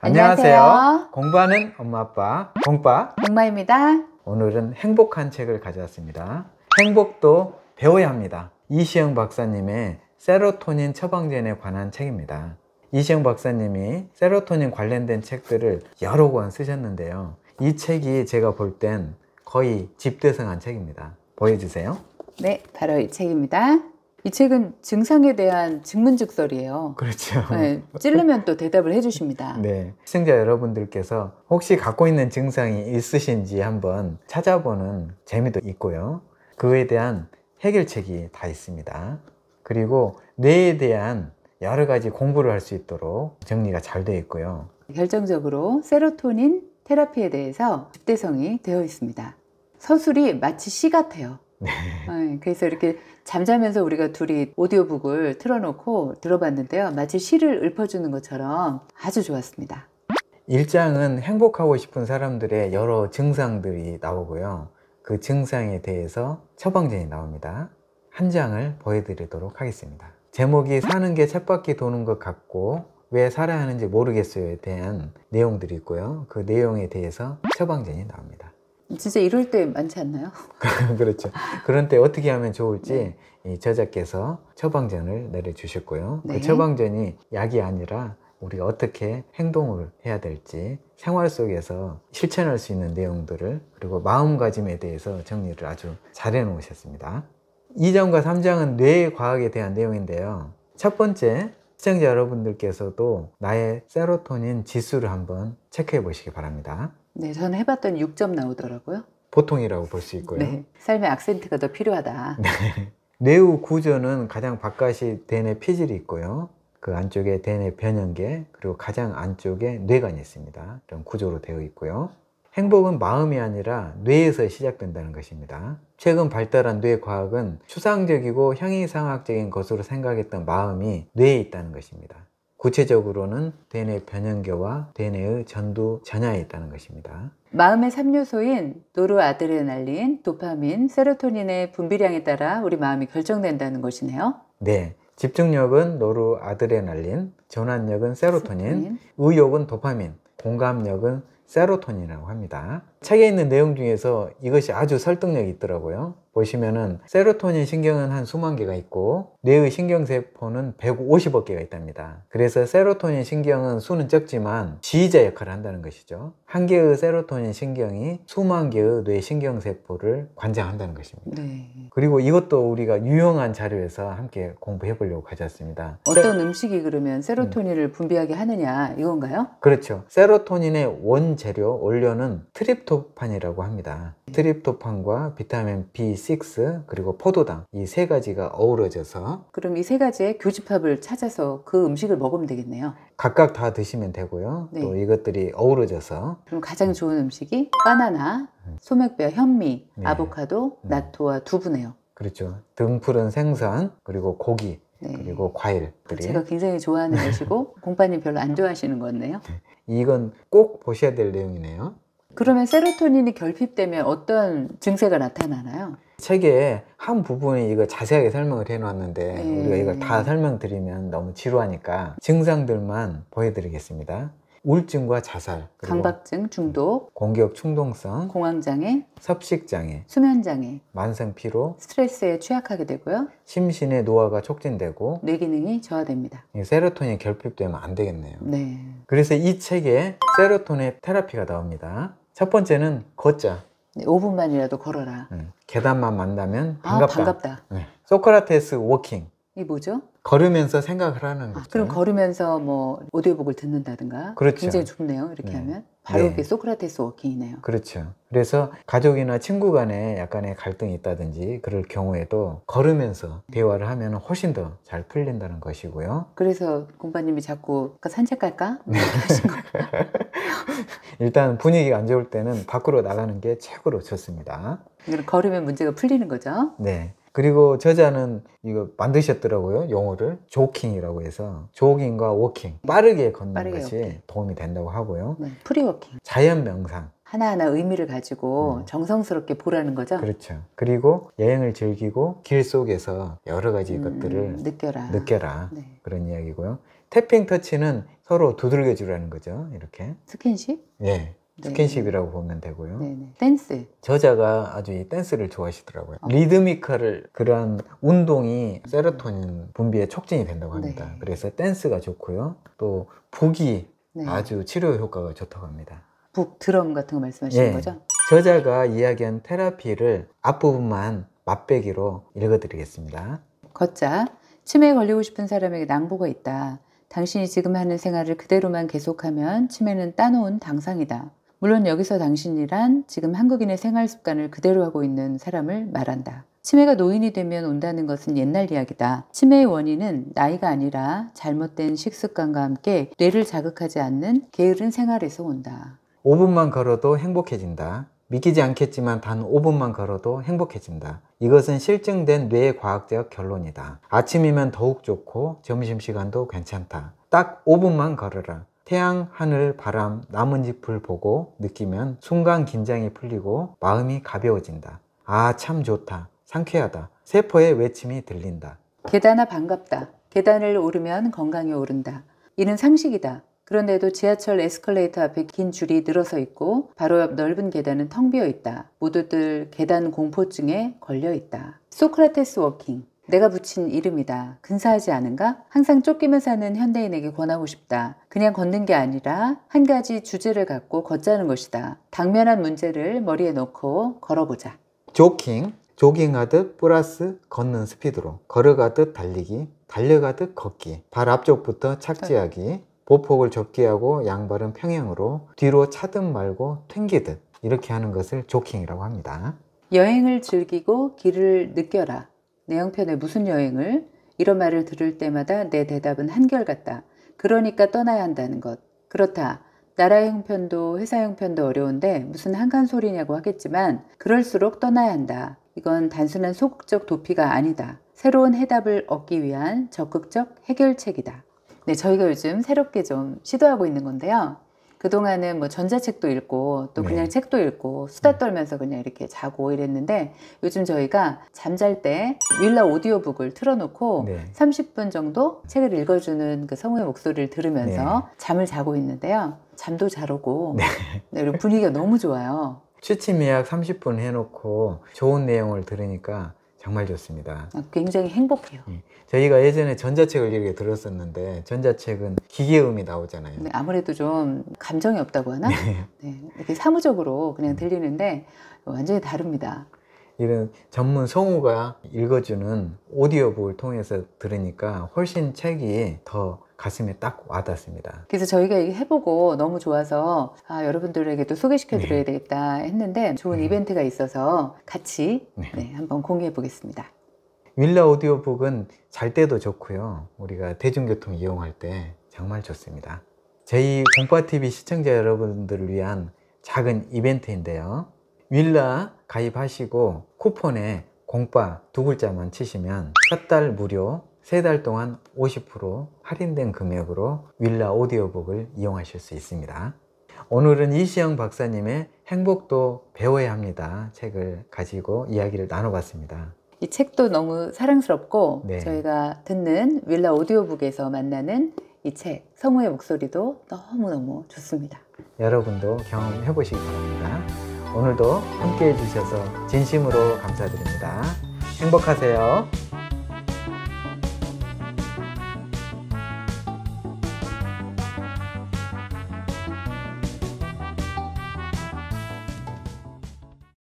안녕하세요. 안녕하세요. 공부하는 엄마 아빠 공빠 공마입니다. 오늘은 행복한 책을 가져왔습니다. 행복도 배워야 합니다. 이시영 박사님의 세로토닌 처방전에 관한 책입니다. 이시영 박사님이 세로토닌 관련된 책들을 여러 권 쓰셨는데요. 이 책이 제가 볼 땐 거의 집대성한 책입니다. 보여주세요. 네, 바로 이 책입니다. 이 책은 증상에 대한 증문즉설이에요. 그렇죠. 네, 찌르면 또 대답을 해주십니다. 네. 시청자 여러분들께서 혹시 갖고 있는 증상이 있으신지 한번 찾아보는 재미도 있고요. 그에 대한 해결책이 다 있습니다. 그리고 뇌에 대한 여러 가지 공부를 할 수 있도록 정리가 잘 되어 있고요. 결정적으로 세로토닌 테라피에 대해서 집대성이 되어 있습니다. 서술이 마치 시 같아요. 네. 아, 예. 그래서 이렇게 잠자면서 우리가 둘이 오디오북을 틀어놓고 들어봤는데요. 마치 시를 읊어주는 것처럼 아주 좋았습니다. 1장은 행복하고 싶은 사람들의 여러 증상들이 나오고요. 그 증상에 대해서 처방전이 나옵니다. 한 장을 보여드리도록 하겠습니다. 제목이 사는 게 쳇바퀴 도는 것 같고 왜 살아야 하는지 모르겠어요에 대한 내용들이 있고요. 그 내용에 대해서 처방전이 나옵니다. 진짜 이럴 때 많지 않나요? 그렇죠. 그런 때 어떻게 하면 좋을지 네. 이 저자께서 처방전을 내려주셨고요. 그 네. 그 처방전이 약이 아니라 우리가 어떻게 행동을 해야 될지 생활 속에서 실천할 수 있는 내용들을 그리고 마음가짐에 대해서 정리를 아주 잘 해놓으셨습니다. 2장과 3장은 뇌 과학에 대한 내용인데요. 첫 번째, 시청자 여러분들께서도 나의 세로토닌 지수를 한번 체크해 보시기 바랍니다. 네, 저는 해봤더니 6점 나오더라고요. 보통이라고 볼 수 있고요. 네, 삶의 악센트가 더 필요하다. 네. 뇌우 구조는 가장 바깥이 d n 피질이 있고요. 그 안쪽에 d n 변형계 그리고 가장 안쪽에 뇌관이 있습니다. 이런 구조로 되어 있고요. 행복은 마음이 아니라 뇌에서 시작된다는 것입니다. 최근 발달한 뇌 과학은 추상적이고 형이상학적인 것으로 생각했던 마음이 뇌에 있다는 것입니다. 구체적으로는 대뇌 변형계와 대뇌의 전두 전야에 있다는 것입니다. 마음의 3요소인 노르아드레날린, 도파민, 세로토닌의 분비량에 따라 우리 마음이 결정된다는 것이네요. 네. 집중력은 노르아드레날린, 전환력은 세로토닌, 의욕은 도파민, 공감력은 세로토닌이라고 합니다. 책에 있는 내용 중에서 이것이 아주 설득력이 있더라고요. 보시면은 세로토닌 신경은 한 수만 개가 있고 뇌의 신경세포는 150억 개가 있답니다. 그래서 세로토닌 신경은 수는 적지만 지휘자 역할을 한다는 것이죠. 한 개의 세로토닌 신경이 수만 개의 뇌 신경세포를 관장한다는 것입니다. 네. 그리고 이것도 우리가 유용한 자료에서 함께 공부해 보려고 가져왔습니다. 어떤 음식이 그러면 세로토닌을 음. 분비하게 하느냐 이건가요? 그렇죠. 세로토닌의 원재료 원료는 트립토판이라고 합니다. 트립토판과 비타민 B, 6 그리고 포도당 이 세 가지가 어우러져서 그럼 이 세 가지의 교집합을 찾아서 그 음식을 먹으면 되겠네요. 각각 다 드시면 되고요. 네. 또 이것들이 어우러져서 그럼 가장 좋은 음식이 바나나, 음. 소맥뼈, 현미, 네. 아보카도, 음. 나토와 두부네요. 그렇죠. 등푸른 생선 그리고 고기 네. 그리고 과일들이 제가 굉장히 좋아하는 것이고 공파님 별로 안 좋아하시는 같네요 네. 이건 꼭 보셔야 될 내용이네요. 그러면 세로토닌이 결핍되면 어떤 증세가 나타나나요? 책의 한부분이 이거 자세하게 설명을 해놨는데 예. 우리가 이걸 다 설명드리면 너무 지루하니까 증상들만 보여드리겠습니다. 우울증과 자살, 강박증, 중독, 공격 충동성, 공황장애, 섭식장애, 수면장애, 만성피로, 스트레스에 취약하게 되고요. 심신의 노화가 촉진되고 뇌 기능이 저하됩니다. 세로토닌이 결핍되면 안 되겠네요. 네. 그래서 이 책에 세로토닌 테라피가 나옵니다. 첫 번째는 걷자. 5분만이라도 걸어라. 음, 계단만 만나면 아, 반갑다. 아, 반갑다. 네. 소크라테스 워킹. 이 뭐죠? 걸으면서 생각을 하는 아, 거죠. 아, 그럼 걸으면서 뭐 오디오북을 듣는다든가 그렇죠. 굉장히 좁네요. 이렇게 네. 하면 바로 네. 소크라테스 워킹이네요. 그렇죠. 그래서 가족이나 친구 간에 약간의 갈등이 있다든지 그럴 경우에도 걸으면서 음. 대화를 하면 훨씬 더 잘 풀린다는 것이고요. 그래서 공파님이 자꾸 그 산책 갈까? 뭐 네. 일단 분위기가 안 좋을 때는 밖으로 나가는 게 최고로 좋습니다. 걸으면 문제가 풀리는 거죠? 네. 그리고 저자는 이거 만드셨더라고요. 용어를 조킹이라고 해서 조깅과 워킹 빠르게 걷는 빠르게 것이 워킹. 도움이 된다고 하고요. 네. 프리워킹. 자연 명상. 하나하나 의미를 가지고 음. 정성스럽게 보라는 거죠. 그렇죠. 그리고 여행을 즐기고 길 속에서 여러 가지 음, 것들을 느껴라. 느껴라. 네. 그런 이야기고요. 태핑 터치는 서로 두들겨 주라는 거죠. 이렇게. 스킨십? 예. 네. 스킨십이라고 보면 되고요. 네네. 네. 댄스. 저자가 아주 이 댄스를 좋아하시더라고요. 어. 리드미컬을 그러한 운동이 세로토닌 음. 분비에 촉진이 된다고 네. 합니다. 네. 그래서 댄스가 좋고요. 또 북이 네. 아주 치료 효과가 좋다고 합니다. 북 드럼 같은 거 말씀하시는 네. 거죠? 저자가 이야기한 테라피를 앞부분만 맛배기로 읽어드리겠습니다. 걷자. 치매에 걸리고 싶은 사람에게 낭보가 있다. 당신이 지금 하는 생활을 그대로만 계속하면 치매는 따놓은 당상이다. 물론 여기서 당신이란 지금 한국인의 생활 습관을 그대로 하고 있는 사람을 말한다. 치매가 노인이 되면 온다는 것은 옛날 이야기다. 치매의 원인은 나이가 아니라 잘못된 식습관과 함께 뇌를 자극하지 않는 게으른 생활에서 온다. 5분만 걸어도 행복해진다. 믿기지 않겠지만 단 5분만 걸어도 행복해진다. 이것은 실증된 뇌의 과학적 결론이다. 아침이면 더욱 좋고 점심시간도 괜찮다. 딱 5분만 걸어라. 태양, 하늘, 바람, 나뭇잎을 보고 느끼면 순간 긴장이 풀리고 마음이 가벼워진다. 아, 참 좋다. 상쾌하다. 세포의 외침이 들린다. 계단아 반갑다. 계단을 오르면 건강이 오른다. 이는 상식이다. 그런데도 지하철 에스컬레이터 앞에 긴 줄이 늘어서 있고 바로 옆 넓은 계단은 텅 비어 있다. 모두들 계단 공포증에 걸려 있다. 소크라테스 워킹. 내가 붙인 이름이다. 근사하지 않은가? 항상 쫓기며 사는 현대인에게 권하고 싶다. 그냥 걷는 게 아니라 한 가지 주제를 갖고 걷자는 것이다. 당면한 문제를 머리에 넣고 걸어보자. 조킹 조깅하듯 플러스 걷는 스피드로 걸어가듯 달리기, 달려가듯 걷기, 발 앞쪽부터 착지하기, 보폭을 적게 하고 양발은 평행으로 뒤로 차듯 말고 튕기듯 이렇게 하는 것을 조킹이라고 합니다. 여행을 즐기고 길을 느껴라. 내 형편에 무슨 여행을? 이런 말을 들을 때마다 내 대답은 한결같다. 그러니까 떠나야 한다는 것. 그렇다. 나라 형편도 회사 형편도 어려운데 무슨 한간 소리냐고 하겠지만 그럴수록 떠나야 한다. 이건 단순한 소극적 도피가 아니다. 새로운 해답을 얻기 위한 적극적 해결책이다. 네, 저희가 요즘 새롭게 좀 시도하고 있는 건데요. 그동안은 뭐 전자책도 읽고 또 그냥 네. 책도 읽고 수다 떨면서 그냥 이렇게 자고 이랬는데 요즘 저희가 잠잘 때 윌라 오디오북을 틀어놓고 네. 30분 정도 책을 읽어주는 그 성우의 목소리를 들으면서 네. 잠을 자고 있는데요. 잠도 잘 오고 그리고 분위기가 너무 좋아요. 취침 예약 30분 해놓고 좋은 내용을 들으니까 정말 좋습니다. 아, 굉장히 행복해요. 네. 저희가 예전에 전자책을 이렇게 들었었는데 전자책은 기계음이 나오잖아요. 네, 아무래도 좀 감정이 없다고 하나? 네. 네 이렇게 사무적으로 그냥 음. 들리는데 완전히 다릅니다. 이런 전문 성우가 읽어주는 오디오북을 통해서 들으니까 훨씬 책이 더 가슴에 딱 와닿습니다. 그래서 저희가 이게 해보고 너무 좋아서 아, 여러분들에게도 소개시켜 드려야 네. 되겠다 했는데 좋은 네. 이벤트가 있어서 같이 네. 네. 한번 공유해 보겠습니다. 윌라 오디오북은 잘 때도 좋고요. 우리가 대중교통 이용할 때 정말 좋습니다. 제2 공파TV 시청자 여러분들을 위한 작은 이벤트인데요. 윌라 가입하시고 쿠폰에 공빠 두 글자만 치시면 첫 달 무료 세 달 동안 50% 할인된 금액으로 윌라 오디오북을 이용하실 수 있습니다. 오늘은 이시영 박사님의 행복도 배워야 합니다 책을 가지고 이야기를 나눠봤습니다. 이 책도 너무 사랑스럽고 네. 저희가 듣는 윌라 오디오북에서 만나는 이 책 성우의 목소리도 너무너무 좋습니다. 여러분도 경험해 보시기 바랍니다. 오늘도 함께 해주셔서 진심으로 감사드립니다. 행복하세요.